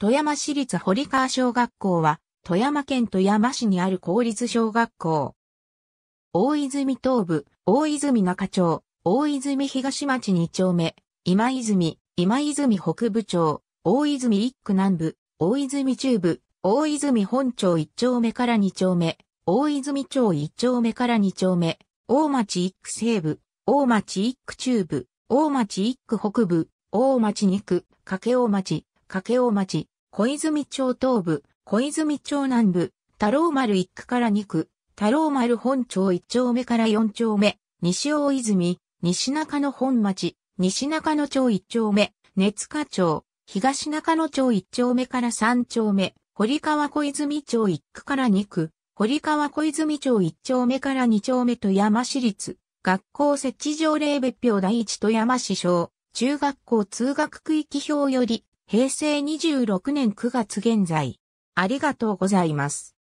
富山市立堀川小学校は、富山県富山市にある公立小学校。大泉東部、大泉中町、大泉東町2丁目、今泉、今泉北部町、大泉一区南部、大泉中部、大泉本町1丁目から2丁目、大泉町1丁目から2丁目、大町一区西部、大町一区中部、大町一区北部、大町2区、掛大町、掛尾町、小泉町東部、小泉町南部、太郎丸1区から2区、太郎丸本町1丁目から4丁目、西大泉、西中野本町、西中野町1丁目、熱花町、東中野町1丁目から3丁目、堀川小泉町1区から2区、堀川小泉町1丁目から2丁目と山市立、学校設置条例別表第1と山市小、中学校通学区域表より、平成26年9月現在。ありがとうございます。